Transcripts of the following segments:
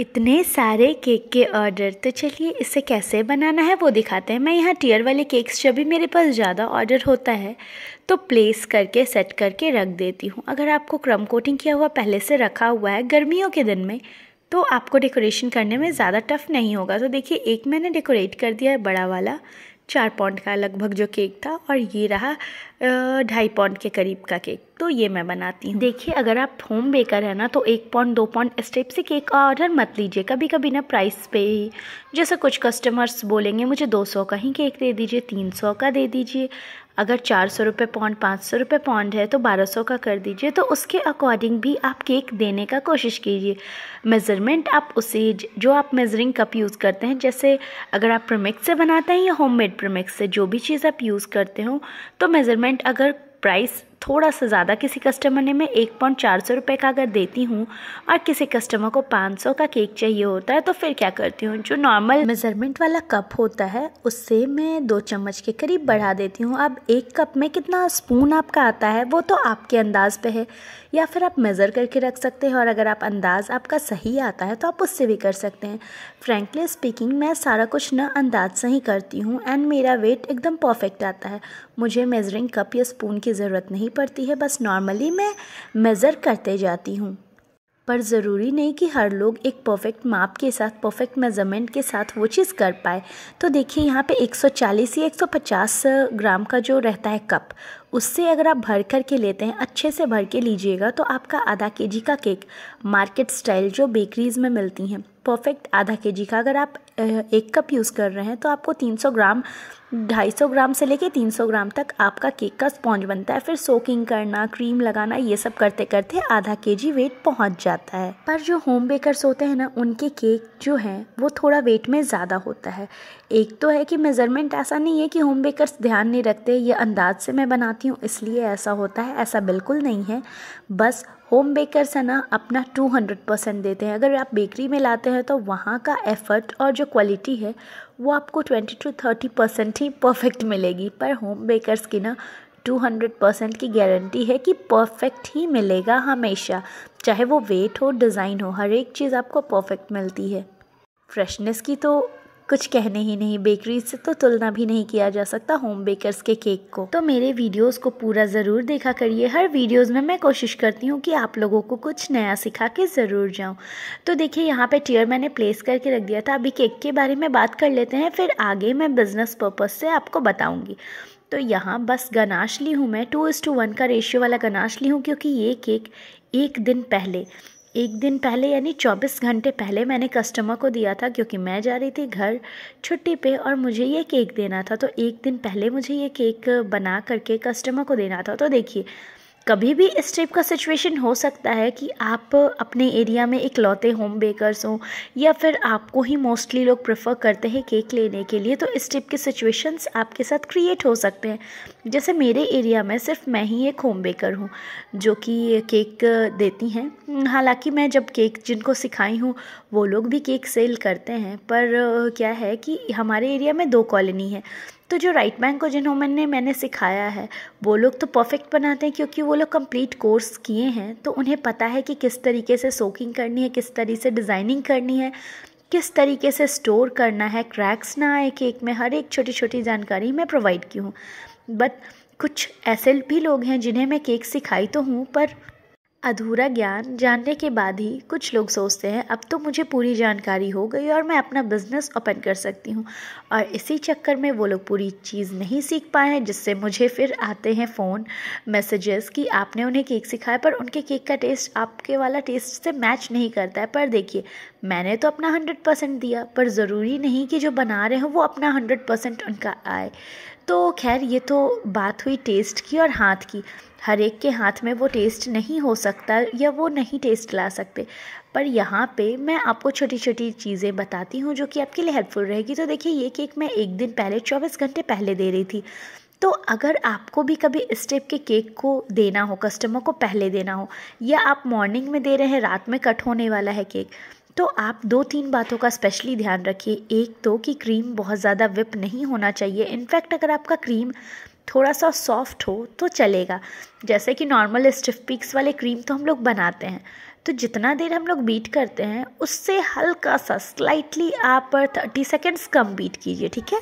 इतने सारे केक के ऑर्डर तो चलिए इसे कैसे बनाना है वो दिखाते हैं मैं यहाँ टीयर वाले केक्स जब भी मेरे पास ज़्यादा ऑर्डर होता है तो प्लेस करके सेट करके रख देती हूँ अगर आपको क्रम कोटिंग किया हुआ पहले से रखा हुआ है गर्मियों के दिन में तो आपको डेकोरेशन करने में ज़्यादा टफ नहीं होगा तो देखिए एक मैंने डेकोरेट कर दिया है बड़ा वाला चार पौंड का लगभग जो केक था और ये रहा ढाई पौंड के करीब का केक तो ये मैं बनाती हूँ देखिए अगर आप होम बेकर है ना तो एक पौंड दो पौंड इस टाइप से केक का ऑर्डर मत लीजिए कभी कभी ना प्राइस पे ही जैसे कुछ कस्टमर्स बोलेंगे मुझे 200 का ही केक दे दीजिए 300 का दे दीजिए अगर चार सौ रुपये पौंड पाँच सौ रुपये पौंड है तो बारह सौ का कर दीजिए तो उसके अकॉर्डिंग भी आप केक देने का कोशिश कीजिए मेज़रमेंट आप उसी जो आप मेज़रिंग कप यूज़ करते हैं जैसे अगर आप प्रमिक्स से बनाते हैं या होममेड प्रमिक्स से जो भी चीज़ आप यूज़ करते हो तो मेज़रमेंट अगर प्राइस थोड़ा सा ज़्यादा किसी कस्टमर ने मैं एक पॉइंट चार सौ रुपये का अगर देती हूँ और किसी कस्टमर को पाँच सौ का केक चाहिए होता है तो फिर क्या करती हूँ जो नॉर्मल मेज़रमेंट वाला कप होता है उससे मैं दो चम्मच के करीब बढ़ा देती हूँ अब एक कप में कितना स्पून आपका आता है वो तो आपके अंदाज़ पर है या फिर आप मेज़र करके रख सकते हैं और अगर आप अंदाज़ आपका सही आता है तो आप उससे भी कर सकते हैं फ्रैंकली स्पीकिंग मैं सारा कुछ ना अंदाज से ही करती हूँ एंड मेरा वेट एकदम परफेक्ट आता है मुझे मेज़रिंग कप या स्पून की ज़रूरत नहीं नहीं पड़ती है बस नॉर्मली मैं मेज़र करते जाती हूँ पर ज़रूरी नहीं कि हर लोग एक परफेक्ट माप के साथ परफेक्ट मेज़रमेंट के साथ वो चीज़ कर पाए तो देखिए यहाँ पे 140 या 150 ग्राम का जो रहता है कप उससे अगर आप भर कर के लेते हैं अच्छे से भर के लीजिएगा तो आपका आधा के जी का केक मार्केट स्टाइल जो बेकरीज़ में मिलती हैं परफेक्ट आधा के जी का अगर आप एक कप यूज़ कर रहे हैं तो आपको 300 ग्राम 250 ग्राम से लेके 300 ग्राम तक आपका केक का स्पॉन्ज बनता है फिर सोकिंग करना क्रीम लगाना ये सब करते करते आधा के जी वेट पहुंच जाता है पर जो होम बेकर्स होते हैं ना उनके केक जो हैं वो थोड़ा वेट में ज़्यादा होता है एक तो है कि मेज़रमेंट ऐसा नहीं है कि होम बेकर्स ध्यान नहीं रखते ये अंदाज से मैं बनाती खाती हूँ इसलिए ऐसा होता है ऐसा बिल्कुल नहीं है बस होम बेकर्स है ना अपना टू हंड्रेड परसेंट देते हैं अगर आप बेकरी में लाते हैं तो वहाँ का एफ़र्ट और जो क्वालिटी है वो आपको ट्वेंटी टू थर्टी परसेंट ही परफेक्ट मिलेगी पर होम बेकर्स की ना टू हंड्रेड परसेंट की गारंटी है कि परफेक्ट ही मिलेगा हमेशा चाहे वो वेट हो डिज़ाइन हो हर एक चीज़ आपको परफेक्ट मिलती है फ्रेशनेस की तो कुछ कहने ही नहीं बेकरी से तो तुलना भी नहीं किया जा सकता होम बेकर्स के केक को तो मेरे वीडियोस को पूरा ज़रूर देखा करिए हर वीडियोस में मैं कोशिश करती हूँ कि आप लोगों को कुछ नया सिखा के ज़रूर जाऊँ तो देखिए यहाँ पे टीयर मैंने प्लेस करके रख दिया था अभी केक के बारे में बात कर लेते हैं फिर आगे मैं बिज़नेस पर्पज़ से आपको बताऊँगी तो यहाँ बस गनाश ली हूँ मैं टू इज़ टू वन का रेशियो वाला गनाश ली हूँ क्योंकि ये केक एक दिन पहले एक दिन पहले यानी 24 घंटे पहले मैंने कस्टमर को दिया था क्योंकि मैं जा रही थी घर छुट्टी पे और मुझे ये केक देना था तो एक दिन पहले मुझे ये केक बना करके कस्टमर को देना था तो देखिए कभी भी इस टाइप का सिचुएशन हो सकता है कि आप अपने एरिया में इकलौते होम बेकर्स हों या फिर आपको ही मोस्टली लोग प्रेफर करते हैं केक लेने के लिए तो इस टाइप के सिचुएशंस आपके साथ क्रिएट हो सकते हैं जैसे मेरे एरिया में सिर्फ मैं ही एक होम बेकर हूँ जो कि केक देती हैं हालांकि मैं जब केक जिनको सिखाई हूँ वो लोग भी केक सेल करते हैं पर क्या है कि हमारे एरिया में दो कॉलोनी है तो जो राइट बैंक को जिन्होंने मैंने, मैंने सिखाया है वो लोग तो परफेक्ट बनाते हैं क्योंकि वो लोग कंप्लीट कोर्स किए हैं तो उन्हें पता है कि किस तरीके से सोकिंग करनी है किस तरीके से डिज़ाइनिंग करनी है किस तरीके से स्टोर करना है क्रैक्स ना आए केक में हर एक छोटी छोटी जानकारी मैं प्रोवाइड की हूँ बट कुछ ऐसे भी लोग हैं जिन्हें मैं केक सिखाई तो हूँ पर अधूरा ज्ञान जानने के बाद ही कुछ लोग सोचते हैं अब तो मुझे पूरी जानकारी हो गई और मैं अपना बिजनेस ओपन कर सकती हूँ और इसी चक्कर में वो लोग पूरी चीज़ नहीं सीख पाए हैं जिससे मुझे फिर आते हैं फ़ोन मैसेजेस कि आपने उन्हें केक सिखाया पर उनके केक का टेस्ट आपके वाला टेस्ट से मैच नहीं करता है पर देखिए मैंने तो अपना हंड्रेड परसेंट दिया पर ज़रूरी नहीं कि जो बना रहे हों वो अपना हंड्रेड परसेंट उनका आए तो खैर ये तो बात हुई टेस्ट की और हाथ की हर एक के हाथ में वो टेस्ट नहीं हो सकता या वो नहीं टेस्ट ला सकते पर यहाँ पे मैं आपको छोटी छोटी चीज़ें बताती हूँ जो कि आपके लिए हेल्पफुल रहेगी तो देखिए ये केक मैं एक दिन पहले चौबीस घंटे पहले दे रही थी तो अगर आपको भी कभी इस टेप के केक को देना हो कस्टमर को पहले देना हो या आप मॉर्निंग में दे रहे हैं रात में कट होने वाला है केक तो आप दो तीन बातों का स्पेशली ध्यान रखिए एक तो कि क्रीम बहुत ज़्यादा विप नहीं होना चाहिए इनफैक्ट अगर आपका क्रीम थोड़ा सा सॉफ्ट हो तो चलेगा जैसे कि नॉर्मल स्टिफ पिक्स वाले क्रीम तो हम लोग बनाते हैं तो जितना देर हम लोग बीट करते हैं उससे हल्का सा स्लाइटली आप थर्टी सेकेंड्स कम बीट कीजिए ठीक है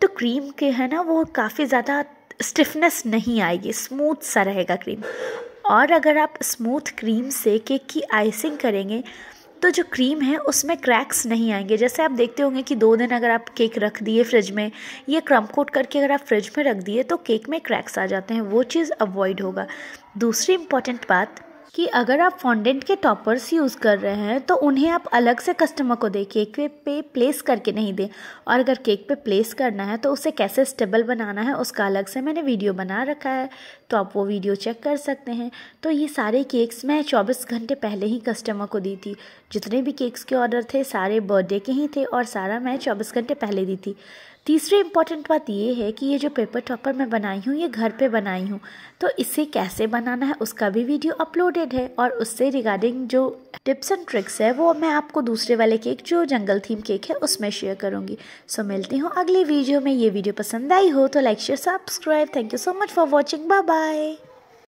तो क्रीम के है ना वो काफ़ी ज़्यादा स्टिफनेस नहीं आएगी स्मूथ सा रहेगा क्रीम और अगर आप स्मूथ क्रीम से केक की आइसिंग करेंगे तो जो क्रीम है उसमें क्रैक्स नहीं आएंगे जैसे आप देखते होंगे कि दो दिन अगर आप केक रख दिए फ्रिज में ये क्रम कोट करके अगर आप फ्रिज में रख दिए तो केक में क्रैक्स आ जाते हैं वो चीज़ अवॉइड होगा दूसरी इम्पॉर्टेंट बात कि अगर आप फॉन्डेंट के टॉपर्स यूज़ कर रहे हैं तो उन्हें आप अलग से कस्टमर को दें केक पे प्लेस करके नहीं दें और अगर केक पे प्लेस करना है तो उसे कैसे स्टेबल बनाना है उसका अलग से मैंने वीडियो बना रखा है तो आप वो वीडियो चेक कर सकते हैं तो ये सारे केक्स मैं चौबीस घंटे पहले ही कस्टमर को दी थी जितने भी केक्स के ऑर्डर थे सारे बर्थडे के ही थे और सारा मैं चौबीस घंटे पहले दी थी तीसरी इम्पॉर्टेंट बात ये है कि ये जो पेपर टॉपर मैं बनाई हूँ ये घर पे बनाई हूँ तो इसे कैसे बनाना है उसका भी वीडियो अपलोडेड है और उससे रिगार्डिंग जो टिप्स एंड ट्रिक्स है वो मैं आपको दूसरे वाले केक जो जंगल थीम केक है उसमें शेयर करूँगी सो मिलती हूँ अगले वीडियो में ये वीडियो पसंद आई हो तो like share subscribe thank you so much for watching bye bye